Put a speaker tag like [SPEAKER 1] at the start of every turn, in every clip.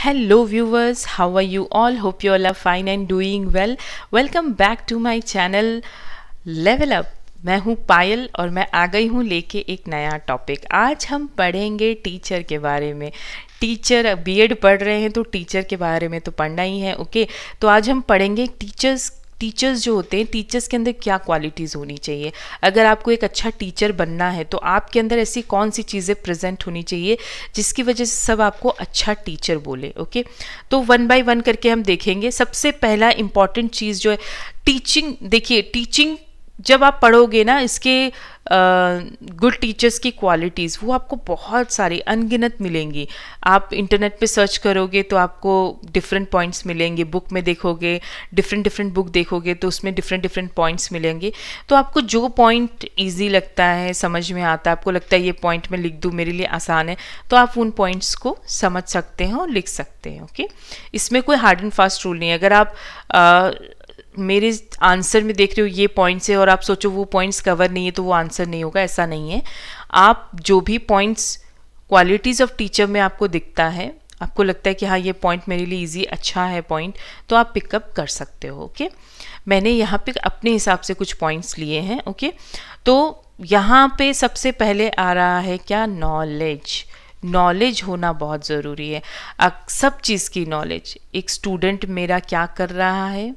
[SPEAKER 1] Hello viewers how are you all hope you all are fine and doing well welcome back to my channel level up मैं हूँ पायल और मैं आ गई हूँ लेके एक नया टॉपिक आज हम पढ़ेंगे टीचर के बारे में टीचर बीएड पढ़ रहे हैं तो टीचर के बारे में तो पढ़ना ही है ओके okay? तो आज हम पढ़ेंगे टीचर्स टीचर्स जो होते हैं टीचर्स के अंदर क्या क्वालिटीज़ होनी चाहिए अगर आपको एक अच्छा टीचर बनना है तो आपके अंदर ऐसी कौन सी चीज़ें प्रेजेंट होनी चाहिए जिसकी वजह से सब आपको अच्छा टीचर बोले ओके तो वन बाय वन करके हम देखेंगे सबसे पहला इम्पॉर्टेंट चीज़ जो है टीचिंग देखिए टीचिंग जब आप पढ़ोगे ना इसके गुड टीचर्स की क्वालिटीज़ वो आपको बहुत सारी अनगिनत मिलेंगी आप इंटरनेट पे सर्च करोगे तो आपको डिफरेंट पॉइंट्स मिलेंगे बुक में देखोगे डिफरेंट डिफरेंट बुक देखोगे तो उसमें डिफरेंट डिफरेंट पॉइंट्स मिलेंगे तो आपको जो पॉइंट ईजी लगता है समझ में आता है आपको लगता है ये पॉइंट मैं लिख दूँ मेरे लिए आसान है तो आप उन पॉइंट्स को समझ सकते हैं और लिख सकते हैं ओके इसमें कोई हार्ड एंड फास्ट रूल नहीं है अगर आप आ, मेरे आंसर में देख रहे हो ये पॉइंट्स है और आप सोचो वो पॉइंट्स कवर नहीं है तो वो आंसर नहीं होगा ऐसा नहीं है आप जो भी पॉइंट्स क्वालिटीज़ ऑफ टीचर में आपको दिखता है आपको लगता है कि हाँ ये पॉइंट मेरे लिए इजी अच्छा है पॉइंट तो आप पिकअप कर सकते हो ओके मैंने यहाँ पे अपने हिसाब से कुछ पॉइंट्स लिए हैं ओके तो यहाँ पे सबसे पहले आ रहा है क्या नॉलेज नॉलेज होना बहुत ज़रूरी है सब चीज़ की नॉलेज एक स्टूडेंट मेरा क्या कर रहा है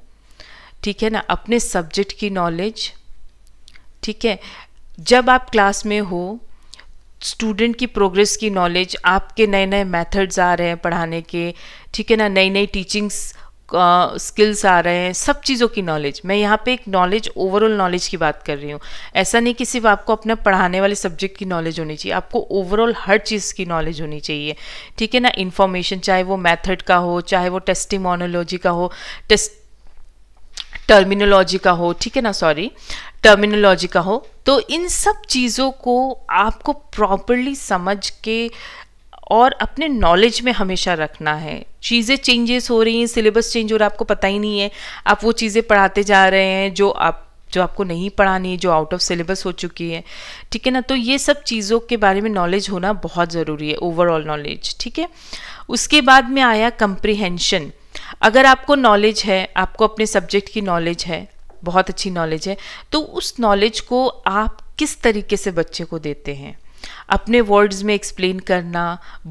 [SPEAKER 1] ठीक है ना अपने सब्जेक्ट की नॉलेज ठीक है जब आप क्लास में हो स्टूडेंट की प्रोग्रेस की नॉलेज आपके नए नए मेथड्स आ रहे हैं पढ़ाने के ठीक है ना नई नई टीचिंग्स स्किल्स आ रहे हैं सब चीज़ों की नॉलेज मैं यहाँ पे एक नॉलेज ओवरऑल नॉलेज की बात कर रही हूँ ऐसा नहीं कि सिर्फ आपको अपना पढ़ाने वाले सब्जेक्ट की नॉलेज होनी चाहिए आपको ओवरऑल हर चीज़ की नॉलेज होनी चाहिए ठीक है ना इन्फॉर्मेशन चाहे वो मैथड का हो चाहे वो टेस्टिंग का हो टेस्ट टर्मिनोलॉजी का हो ठीक है ना सॉरी टर्मिनोलॉजी का हो तो इन सब चीज़ों को आपको प्रॉपरली समझ के और अपने नॉलेज में हमेशा रखना है चीज़ें चेंजेस हो रही हैं सिलेबस चेंज हो रहा है आपको पता ही नहीं है आप वो चीज़ें पढ़ाते जा रहे हैं जो आप जो आपको नहीं पढ़ानी जो आउट ऑफ सिलेबस हो चुकी है ठीक है ना तो ये सब चीज़ों के बारे में नॉलेज होना बहुत ज़रूरी है ओवरऑल नॉलेज ठीक है उसके बाद में आया कंप्रिहेंशन अगर आपको नॉलेज है आपको अपने सब्जेक्ट की नॉलेज है बहुत अच्छी नॉलेज है तो उस नॉलेज को आप किस तरीके से बच्चे को देते हैं अपने वर्ड्स में एक्सप्लेन करना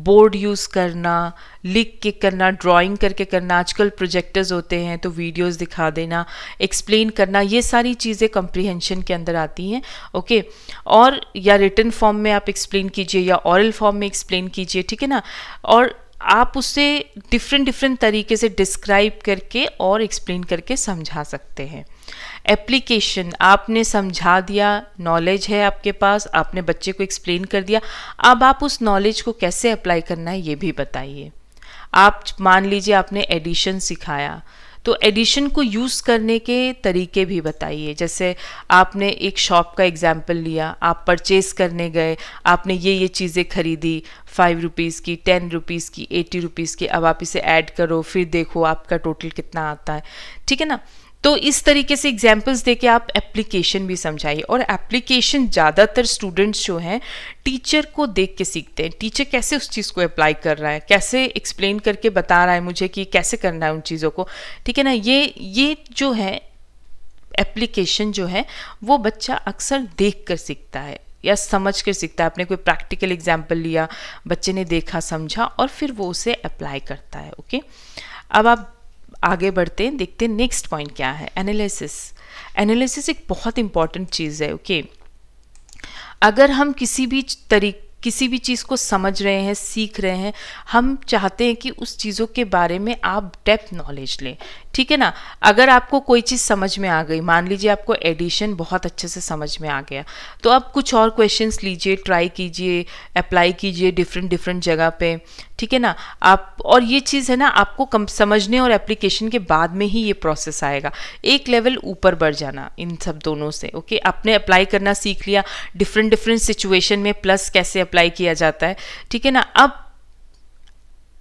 [SPEAKER 1] बोर्ड यूज़ करना लिख के करना ड्राइंग करके करना आजकल प्रोजेक्टर्स होते हैं तो वीडियोस दिखा देना एक्सप्लेन करना ये सारी चीज़ें कंप्रीहेंशन के अंदर आती हैं ओके और या रिटर्न फॉर्म में आप एक्सप्लेन कीजिए या ऑरल फॉर्म में एक्सप्लेन कीजिए ठीक है ना और आप उसे डिफरेंट डिफरेंट तरीके से डिस्क्राइब करके और एक्सप्लेन करके समझा सकते हैं एप्लीकेशन आपने समझा दिया नॉलेज है आपके पास आपने बच्चे को एक्सप्लेन कर दिया अब आप उस नॉलेज को कैसे अप्लाई करना है ये भी बताइए आप मान लीजिए आपने एडिशन सिखाया तो एडिशन को यूज़ करने के तरीके भी बताइए जैसे आपने एक शॉप का एग्जाम्पल लिया आप परचेस करने गए आपने ये ये चीज़ें खरीदी फाइव रुपीज़ की टेन रुपीज़ की एटी रुपीज़ की अब आप इसे ऐड करो फिर देखो आपका टोटल कितना आता है ठीक है ना तो इस तरीके से एग्जाम्पल्स देके आप एप्लीकेशन भी समझाइए और एप्लीकेशन ज़्यादातर स्टूडेंट्स जो हैं टीचर को देख के सीखते हैं टीचर कैसे उस चीज़ को अप्लाई कर रहा है कैसे एक्सप्लेन करके बता रहा है मुझे कि कैसे करना है उन चीज़ों को ठीक है ना ये ये जो है एप्लीकेशन जो है वो बच्चा अक्सर देख कर सीखता है या समझ कर सीखता है आपने कोई प्रैक्टिकल एग्जाम्पल लिया बच्चे ने देखा समझा और फिर वो उसे अप्लाई करता है ओके अब आप आगे बढ़ते हैं देखते हैं नेक्स्ट पॉइंट क्या है एनालिसिस एनालिसिस एक बहुत इंपॉर्टेंट चीज़ है ओके okay? अगर हम किसी भी तरी किसी भी चीज़ को समझ रहे हैं सीख रहे हैं हम चाहते हैं कि उस चीज़ों के बारे में आप डेप्थ नॉलेज लें ठीक है ना अगर आपको कोई चीज़ समझ में आ गई मान लीजिए आपको एडिशन बहुत अच्छे से समझ में आ गया तो आप कुछ और क्वेश्चंस लीजिए ट्राई कीजिए अप्लाई कीजिए डिफरेंट डिफरेंट जगह पे ठीक है ना आप और ये चीज़ है ना आपको कम समझने और एप्लीकेशन के बाद में ही ये प्रोसेस आएगा एक लेवल ऊपर बढ़ जाना इन सब दोनों से ओके आपने अप्लाई करना सीख लिया डिफरेंट डिफरेंट सिचुएशन में प्लस कैसे अप्लाई किया जाता है ठीक है ना अब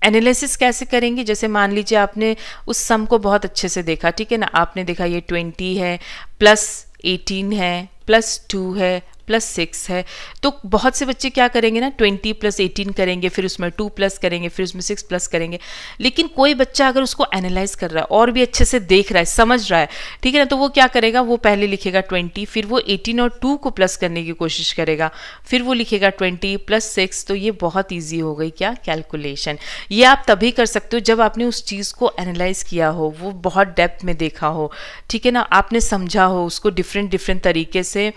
[SPEAKER 1] एनालिसिस कैसे करेंगे जैसे मान लीजिए आपने उस सम को बहुत अच्छे से देखा ठीक है ना आपने देखा ये ट्वेंटी है प्लस एटीन है प्लस टू है प्लस सिक्स है तो बहुत से बच्चे क्या करेंगे ना ट्वेंटी प्लस एटीन करेंगे फिर उसमें टू प्लस करेंगे फिर उसमें सिक्स प्लस करेंगे लेकिन कोई बच्चा अगर उसको एनालाइज कर रहा है और भी अच्छे से देख रहा है समझ रहा है ठीक है ना तो वो क्या करेगा वो पहले लिखेगा ट्वेंटी फिर वो एटीन और टू को प्लस करने की कोशिश करेगा फिर वो लिखेगा ट्वेंटी प्लस सिक्स तो ये बहुत ईजी हो गई क्या कैलकुलेशन ये आप तभी कर सकते हो जब आपने उस चीज़ को एनालाइज किया हो वो बहुत डेप्थ में देखा हो ठीक है ना आपने समझा हो उसको डिफरेंट डिफरेंट तरीके से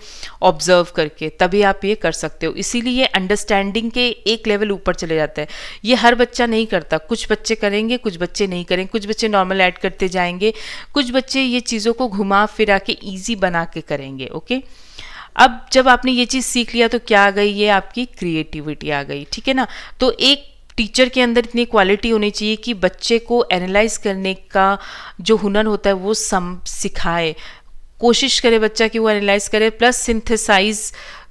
[SPEAKER 1] ऑब्जर्व कर करके तभी आप ये कर सकते हो इसीलिए अंडरस्टैंडिंग के एक लेवल ऊपर चले जाते हैं ये हर बच्चा नहीं करता कुछ बच्चे करेंगे कुछ बच्चे नहीं करेंगे कुछ बच्चे नॉर्मल ऐड करते जाएंगे कुछ बच्चे ये चीज़ों को घुमा फिरा के ईजी बना के करेंगे ओके अब जब आपने ये चीज़ सीख लिया तो क्या आ गई ये आपकी क्रिएटिविटी आ गई ठीक है ना तो एक टीचर के अंदर इतनी क्वालिटी होनी चाहिए कि बच्चे को एनालाइज करने का जो हुनर होता है वो सम सिखाए कोशिश करे बच्चा कि वो एनालाइज करे प्लस सिंथेसाइज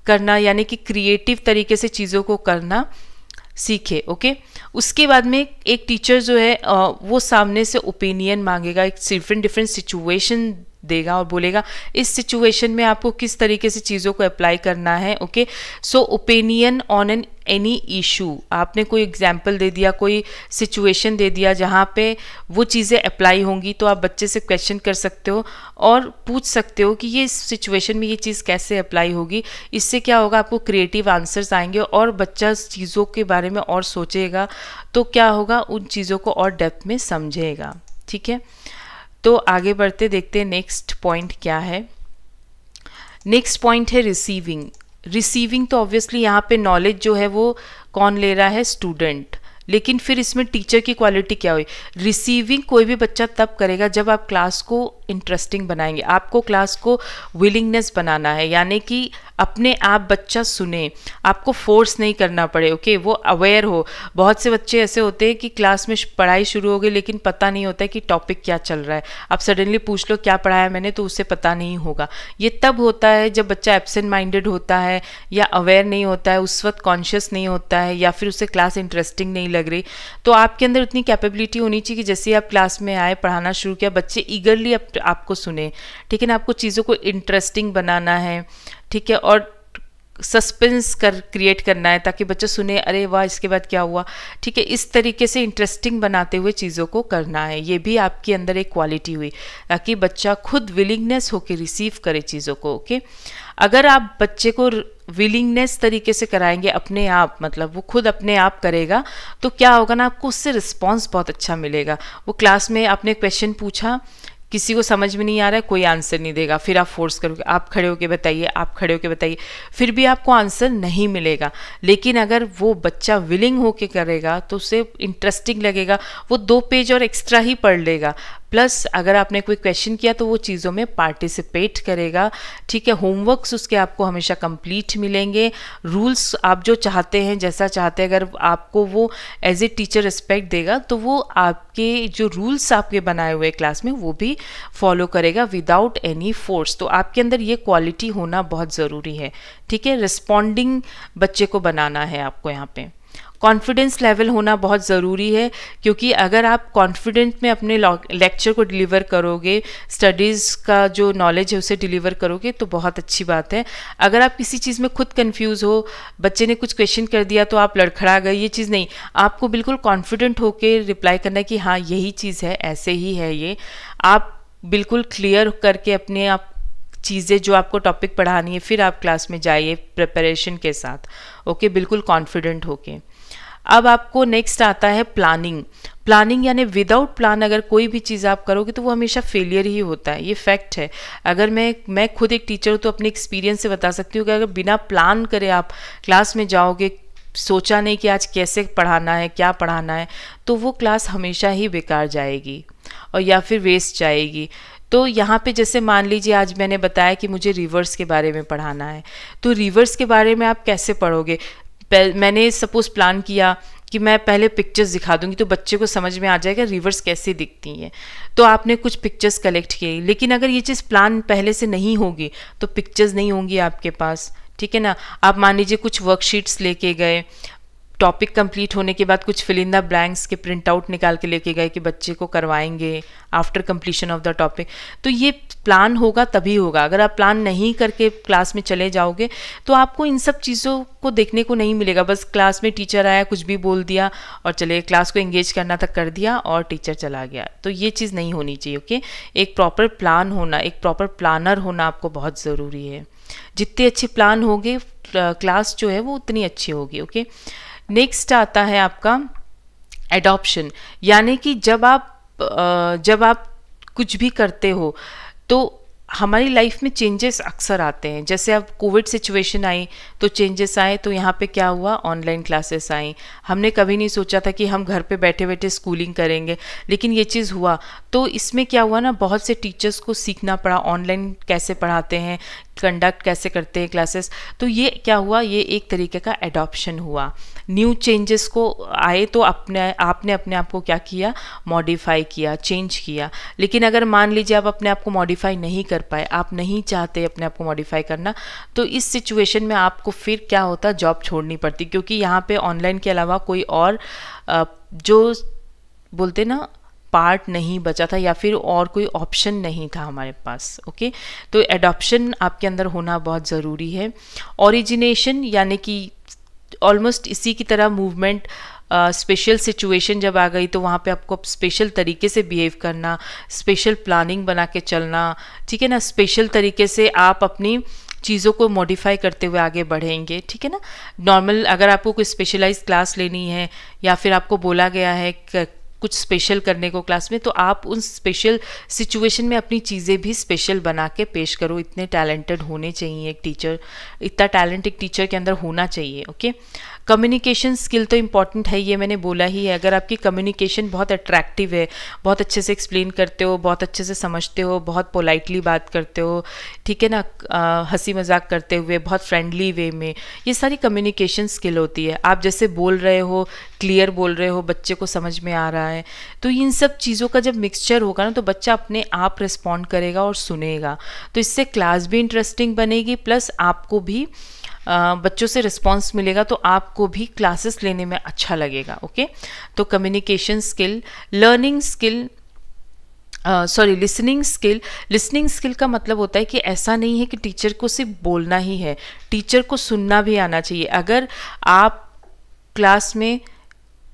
[SPEAKER 1] करना यानी कि क्रिएटिव तरीके से चीज़ों को करना सीखे ओके उसके बाद में एक टीचर जो है वो सामने से ओपिनियन मांगेगा एक डिफरेंट डिफरेंट सिचुएशन देगा और बोलेगा इस सिचुएशन में आपको किस तरीके से चीज़ों को अप्लाई करना है okay so opinion on an any issue आपने कोई एग्जाम्पल दे दिया कोई सिचुएशन दे दिया जहाँ पे वो चीज़ें अप्लाई होंगी तो आप बच्चे से क्वेश्चन कर सकते हो और पूछ सकते हो कि ये इस सिचुएशन में ये चीज़ कैसे अप्लाई होगी इससे क्या होगा आपको क्रिएटिव आंसर्स आएंगे और बच्चा चीज़ों के बारे में और सोचेगा तो क्या होगा उन चीज़ों को और डेप्थ में समझेगा ठीक है तो आगे बढ़ते देखते हैं नेक्स्ट पॉइंट क्या है नेक्स्ट पॉइंट है रिसीविंग रिसीविंग तो ऑब्वियसली यहाँ पे नॉलेज जो है वो कौन ले रहा है स्टूडेंट लेकिन फिर इसमें टीचर की क्वालिटी क्या हुई रिसीविंग कोई भी बच्चा तब करेगा जब आप क्लास को इंटरेस्टिंग बनाएंगे आपको क्लास को विलिंगनेस बनाना है यानी कि अपने आप बच्चा सुने आपको फोर्स नहीं करना पड़े ओके वो अवेयर हो बहुत से बच्चे ऐसे होते हैं कि क्लास में पढ़ाई शुरू हो गई लेकिन पता नहीं होता है कि टॉपिक क्या चल रहा है आप सडनली पूछ लो क्या पढ़ाया मैंने तो उससे पता नहीं होगा ये तब होता है जब बच्चा एबसेंट माइंडेड होता है या अवेयर नहीं होता है उस वक्त कॉन्शियस नहीं होता है या फिर उसे क्लास इंटरेस्टिंग नहीं लग रही तो आपके अंदर उतनी कैपेबिलिटी होनी चाहिए कि जैसे आप क्लास में आए पढ़ाना शुरू किया बच्चे ईगरली आपको सुने ठीक है ना आपको चीज़ों को इंटरेस्टिंग बनाना है ठीक है और सस्पेंस कर क्रिएट करना है ताकि बच्चे सुने अरे वाह इसके बाद क्या हुआ ठीक है इस तरीके से इंटरेस्टिंग बनाते हुए चीज़ों को करना है ये भी आपके अंदर एक क्वालिटी हुई ताकि बच्चा खुद विलिंगनेस होकर रिसीव करे चीज़ों को ओके अगर आप बच्चे को विलिंगनेस तरीके से कराएंगे अपने आप मतलब वो खुद अपने आप करेगा तो क्या होगा ना आपको उससे रिस्पॉन्स बहुत अच्छा मिलेगा वो क्लास में आपने क्वेश्चन पूछा किसी को समझ में नहीं आ रहा है कोई आंसर नहीं देगा फिर आप फोर्स करोगे आप खड़े होके बताइए आप खड़े होके बताइए फिर भी आपको आंसर नहीं मिलेगा लेकिन अगर वो बच्चा विलिंग होके करेगा तो उसे इंटरेस्टिंग लगेगा वो दो पेज और एक्स्ट्रा ही पढ़ लेगा प्लस अगर आपने कोई क्वेश्चन किया तो वो चीज़ों में पार्टिसिपेट करेगा ठीक है होमवर्क्स उसके आपको हमेशा कंप्लीट मिलेंगे रूल्स आप जो चाहते हैं जैसा चाहते हैं अगर आपको वो एज ए टीचर रिस्पेक्ट देगा तो वो आपके जो रूल्स आपके बनाए हुए क्लास में वो भी फॉलो करेगा विदाउट एनी फोर्स तो आपके अंदर ये क्वालिटी होना बहुत ज़रूरी है ठीक है रिस्पॉन्डिंग बच्चे को बनाना है आपको यहाँ पे कॉन्फिडेंस लेवल होना बहुत ज़रूरी है क्योंकि अगर आप कॉन्फिडेंट में अपने लेक्चर को डिलीवर करोगे स्टडीज़ का जो नॉलेज है उसे डिलीवर करोगे तो बहुत अच्छी बात है अगर आप किसी चीज़ में खुद कंफ्यूज हो बच्चे ने कुछ क्वेश्चन कर दिया तो आप लड़खड़ा गए ये चीज़ नहीं आपको बिल्कुल कॉन्फिडेंट होकर रिप्लाई करना कि हाँ यही चीज़ है ऐसे ही है ये आप बिल्कुल क्लियर करके अपने आप चीज़ें जो आपको टॉपिक पढ़ानी है फिर आप क्लास में जाइए प्रिपरेशन के साथ ओके बिल्कुल कॉन्फिडेंट होके अब आपको नेक्स्ट आता है प्लानिंग प्लानिंग यानी विदाउट प्लान अगर कोई भी चीज़ आप करोगे तो वो हमेशा फेलियर ही होता है ये फैक्ट है अगर मैं मैं खुद एक टीचर हूँ तो अपने एक्सपीरियंस से बता सकती हूँ कि अगर बिना प्लान करे आप क्लास में जाओगे सोचा नहीं कि आज कैसे पढ़ाना है क्या पढ़ाना है तो वो क्लास हमेशा ही बेकार जाएगी और या फिर वेस्ट जाएगी तो यहाँ पे जैसे मान लीजिए आज मैंने बताया कि मुझे रिवर्स के बारे में पढ़ाना है तो रिवर्स के बारे में आप कैसे पढ़ोगे मैंने सपोज प्लान किया कि मैं पहले पिक्चर्स दिखा दूंगी तो बच्चे को समझ में आ जाएगा रिवर्स कैसे दिखती हैं तो आपने कुछ पिक्चर्स कलेक्ट किए लेकिन अगर ये चीज़ प्लान पहले से नहीं होगी तो पिक्चर्स नहीं होंगी आपके पास ठीक है ना आप मान लीजिए कुछ वर्कशीट्स लेके गए टॉपिक कंप्लीट होने के बाद कुछ फिलिंदा ब्लैंक्स के प्रिंट आउट निकाल के लेके गए कि बच्चे को करवाएंगे after completion of the topic तो ये प्लान होगा तभी होगा अगर आप प्लान नहीं करके क्लास में चले जाओगे तो आपको इन सब चीज़ों को देखने को नहीं मिलेगा बस क्लास में टीचर आया कुछ भी बोल दिया और चले क्लास को एंगेज करना था कर दिया और टीचर चला गया तो ये चीज़ नहीं होनी चाहिए ओके एक प्रॉपर प्लान होना एक प्रॉपर प्लानर होना आपको बहुत ज़रूरी है जितने अच्छे प्लान होंगे क्लास जो है वो उतनी अच्छी होगी ओके नेक्स्ट आता है आपका एडॉप्शन यानी कि जब आप जब आप कुछ भी करते हो तो हमारी लाइफ में चेंजेस अक्सर आते हैं जैसे अब कोविड सिचुएशन आई तो चेंजेस आए तो यहाँ पे क्या हुआ ऑनलाइन क्लासेस आई हमने कभी नहीं सोचा था कि हम घर पे बैठे बैठे स्कूलिंग करेंगे लेकिन ये चीज़ हुआ तो इसमें क्या हुआ ना बहुत से टीचर्स को सीखना पड़ा ऑनलाइन कैसे पढ़ाते हैं कंडक्ट कैसे करते हैं क्लासेस तो ये क्या हुआ ये एक तरीके का एडॉप्शन हुआ न्यू चेंजेस को आए तो अपने आपने अपने आप को क्या किया मॉडिफाई किया चेंज किया लेकिन अगर मान लीजिए आप अपने आप को मॉडिफाई नहीं कर पाए आप नहीं चाहते अपने आप को मॉडिफाई करना तो इस सिचुएशन में आपको फिर क्या होता जॉब छोड़नी पड़ती क्योंकि यहाँ पर ऑनलाइन के अलावा कोई और जो बोलते ना पार्ट नहीं बचा था या फिर और कोई ऑप्शन नहीं था हमारे पास ओके तो एडॉप्शन आपके अंदर होना बहुत ज़रूरी है ओरिजिनेशन यानी कि ऑलमोस्ट इसी की तरह मूवमेंट स्पेशल सिचुएशन जब आ गई तो वहाँ पे आपको स्पेशल तरीके से बिहेव करना स्पेशल प्लानिंग बना के चलना ठीक है ना स्पेशल तरीके से आप अपनी चीज़ों को मॉडिफाई करते हुए आगे बढ़ेंगे ठीक है ना नॉर्मल अगर आपको कोई स्पेशलाइज क्लास लेनी है या फिर आपको बोला गया है कुछ स्पेशल करने को क्लास में तो आप उन स्पेशल सिचुएशन में अपनी चीज़ें भी स्पेशल बना के पेश करो इतने टैलेंटेड होने चाहिए एक टीचर इतना टैलेंट एक टीचर के अंदर होना चाहिए ओके कम्युनिकेशन स्किल तो इम्पॉर्टेंट है ये मैंने बोला ही है अगर आपकी कम्युनिकेशन बहुत अट्रैक्टिव है बहुत अच्छे से एक्सप्लेन करते हो बहुत अच्छे से समझते हो बहुत पोलाइटली बात करते हो ठीक है ना हंसी मजाक करते हुए बहुत फ्रेंडली वे में ये सारी कम्युनिकेशन स्किल होती है आप जैसे बोल रहे हो क्लियर बोल रहे हो बच्चे को समझ में आ रहा है तो इन सब चीज़ों का जब मिक्सचर होगा ना तो बच्चा अपने आप रिस्पॉन्ड करेगा और सुनेगा तो इससे क्लास भी इंटरेस्टिंग बनेगी प्लस आपको भी बच्चों से रिस्पॉन्स मिलेगा तो आपको भी क्लासेस लेने में अच्छा लगेगा ओके तो communication skill learning skill sorry listening skill listening skill का मतलब होता है कि ऐसा नहीं है कि टीचर को सिर्फ बोलना ही है टीचर को सुनना भी आना चाहिए अगर आप क्लास में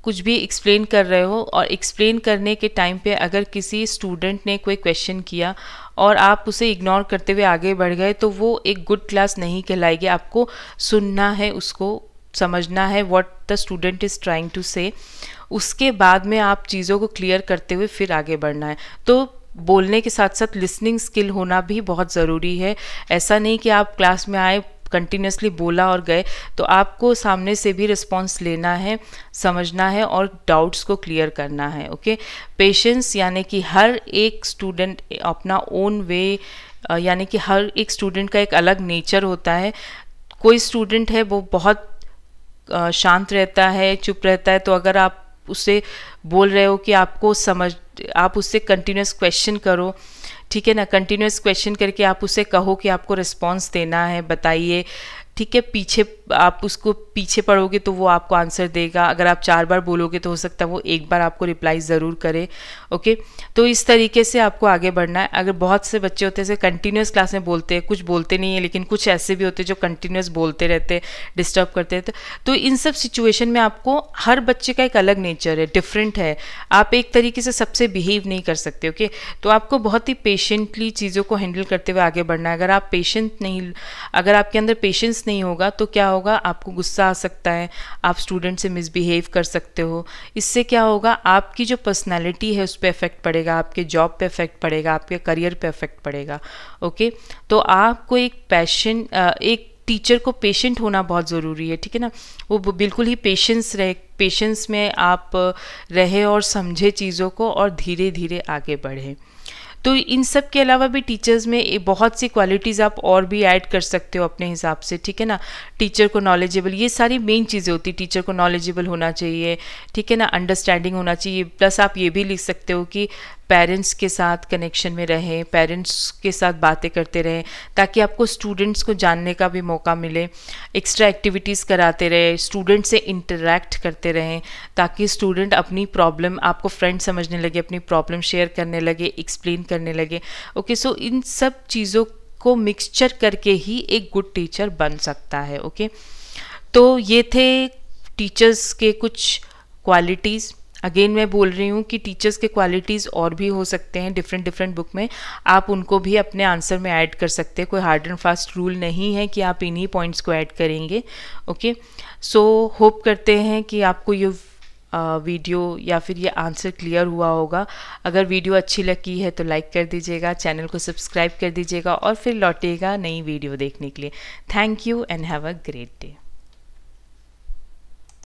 [SPEAKER 1] कुछ भी एक्सप्लेन कर रहे हो और एक्सप्लेन करने के टाइम पे अगर किसी स्टूडेंट ने कोई क्वेश्चन किया और आप उसे इग्नोर करते हुए आगे बढ़ गए तो वो एक गुड क्लास नहीं कहलाएगी आपको सुनना है उसको समझना है what the student is trying to say उसके बाद में आप चीज़ों को क्लियर करते हुए फिर आगे बढ़ना है तो बोलने के साथ साथ लिसनिंग स्किल होना भी बहुत ज़रूरी है ऐसा नहीं कि आप क्लास में आए कंटिन्यूसली बोला और गए तो आपको सामने से भी रिस्पॉन्स लेना है समझना है और डाउट्स को क्लियर करना है ओके पेशेंस यानी कि हर एक स्टूडेंट अपना ओन वे यानी कि हर एक स्टूडेंट का एक अलग नेचर होता है कोई स्टूडेंट है वो बहुत शांत रहता है चुप रहता है तो अगर आप उससे बोल रहे हो कि आपको समझ आप उससे कंटिन्यूस क्वेश्चन करो ठीक है ना कंटिन्यूस क्वेश्चन करके आप उसे कहो कि आपको रिस्पॉन्स देना है बताइए ठीक है पीछे आप उसको पीछे पढ़ोगे तो वो आपको आंसर देगा अगर आप चार बार बोलोगे तो हो सकता है वो एक बार आपको रिप्लाई ज़रूर करे ओके तो इस तरीके से आपको आगे बढ़ना है अगर बहुत से बच्चे होते हैं कंटिन्यूस क्लास में बोलते हैं कुछ बोलते नहीं है लेकिन कुछ ऐसे भी होते हैं जो कंटिन्यूस बोलते रहते हैं डिस्टर्ब करते रहते तो, तो इन सब सिचुएशन में आपको हर बच्चे का एक अलग नेचर है डिफरेंट है आप एक तरीके से सबसे बिहेव नहीं कर सकते ओके तो आपको बहुत ही पेशेंटली चीज़ों को हैंडल करते हुए आगे बढ़ना है अगर आप पेशेंट नहीं अगर आपके अंदर पेशेंस नहीं होगा तो क्या होगा होगा आपको गुस्सा आ सकता है आप स्टूडेंट से मिसबिहेव कर सकते हो इससे क्या होगा आपकी जो पर्सनैलिटी है उस पर इफेक्ट पड़ेगा आपके जॉब पर इफेक्ट पड़ेगा आपके करियर पर इफेक्ट पड़ेगा ओके तो आपको एक पैशन एक टीचर को पेशेंट होना बहुत ज़रूरी है ठीक है ना वो बिल्कुल ही पेशेंस रहे पेशेंस में आप रहे और समझे चीज़ों को और धीरे धीरे आगे बढ़ें तो इन सब के अलावा भी टीचर्स में बहुत सी क्वालिटीज़ आप और भी ऐड कर सकते हो अपने हिसाब से ठीक है ना टीचर को नॉलेजेबल ये सारी मेन चीज़ें होती टीचर को नॉलेजेबल होना चाहिए ठीक है ना अंडरस्टैंडिंग होना चाहिए प्लस आप ये भी लिख सकते हो कि पेरेंट्स के साथ कनेक्शन में रहें पेरेंट्स के साथ बातें करते रहें ताकि आपको स्टूडेंट्स को जानने का भी मौका मिले एक्स्ट्रा एक्टिविटीज़ कराते रहे स्टूडेंट से इंटरेक्ट करते रहें ताकि स्टूडेंट अपनी प्रॉब्लम आपको फ्रेंड समझने लगे अपनी प्रॉब्लम शेयर करने लगे एक्सप्लेन करने लगे ओके सो इन सब चीज़ों को मिक्सचर करके ही एक गुड टीचर बन सकता है ओके तो ये थे टीचर्स के कुछ क्वालिटीज़ अगेन मैं बोल रही हूँ कि टीचर्स के क्वालिटीज़ और भी हो सकते हैं डिफरेंट डिफरेंट बुक में आप उनको भी अपने आंसर में ऐड कर सकते हैं कोई हार्ड एंड फास्ट रूल नहीं है कि आप इन्हीं पॉइंट्स को ऐड करेंगे ओके सो होप करते हैं कि आपको ये वीडियो या फिर ये आंसर क्लियर हुआ होगा अगर वीडियो अच्छी लगी है तो लाइक कर दीजिएगा चैनल को सब्सक्राइब कर दीजिएगा और फिर लौटेगा नई वीडियो देखने के लिए thank you and have a great day